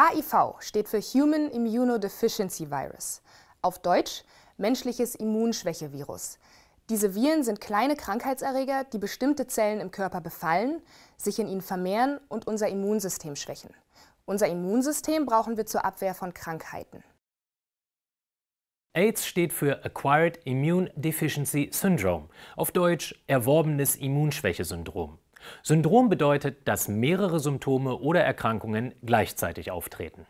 HIV steht für Human Immunodeficiency Virus, auf Deutsch menschliches Immunschwächevirus. Diese Viren sind kleine Krankheitserreger, die bestimmte Zellen im Körper befallen, sich in ihnen vermehren und unser Immunsystem schwächen. Unser Immunsystem brauchen wir zur Abwehr von Krankheiten. AIDS steht für Acquired Immune Deficiency Syndrome, auf Deutsch erworbenes Immunschwächesyndrom. Syndrom bedeutet, dass mehrere Symptome oder Erkrankungen gleichzeitig auftreten.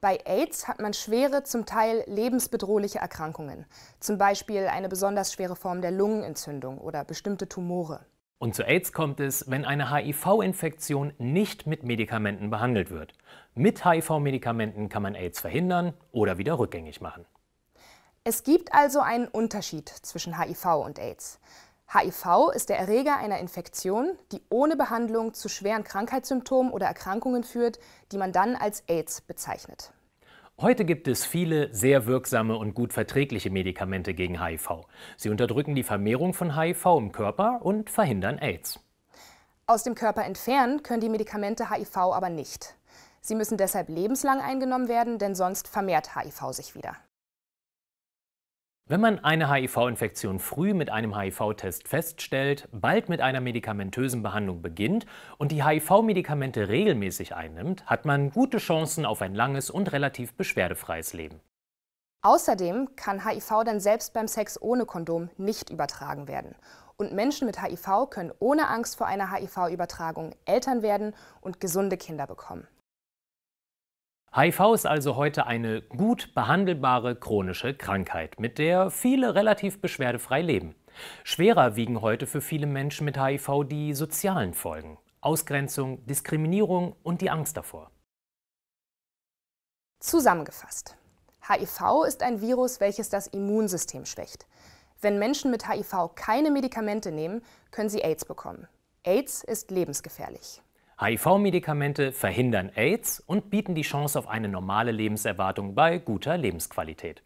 Bei AIDS hat man schwere, zum Teil lebensbedrohliche Erkrankungen, zum Beispiel eine besonders schwere Form der Lungenentzündung oder bestimmte Tumore. Und zu AIDS kommt es, wenn eine HIV-Infektion nicht mit Medikamenten behandelt wird. Mit HIV-Medikamenten kann man AIDS verhindern oder wieder rückgängig machen. Es gibt also einen Unterschied zwischen HIV und AIDS. HIV ist der Erreger einer Infektion, die ohne Behandlung zu schweren Krankheitssymptomen oder Erkrankungen führt, die man dann als AIDS bezeichnet. Heute gibt es viele sehr wirksame und gut verträgliche Medikamente gegen HIV. Sie unterdrücken die Vermehrung von HIV im Körper und verhindern AIDS. Aus dem Körper entfernen können die Medikamente HIV aber nicht. Sie müssen deshalb lebenslang eingenommen werden, denn sonst vermehrt HIV sich wieder. Wenn man eine HIV-Infektion früh mit einem HIV-Test feststellt, bald mit einer medikamentösen Behandlung beginnt und die HIV-Medikamente regelmäßig einnimmt, hat man gute Chancen auf ein langes und relativ beschwerdefreies Leben. Außerdem kann HIV dann selbst beim Sex ohne Kondom nicht übertragen werden. Und Menschen mit HIV können ohne Angst vor einer HIV-Übertragung Eltern werden und gesunde Kinder bekommen. HIV ist also heute eine gut behandelbare chronische Krankheit, mit der viele relativ beschwerdefrei leben. Schwerer wiegen heute für viele Menschen mit HIV die sozialen Folgen, Ausgrenzung, Diskriminierung und die Angst davor. Zusammengefasst. HIV ist ein Virus, welches das Immunsystem schwächt. Wenn Menschen mit HIV keine Medikamente nehmen, können sie AIDS bekommen. AIDS ist lebensgefährlich. HIV-Medikamente verhindern AIDS und bieten die Chance auf eine normale Lebenserwartung bei guter Lebensqualität.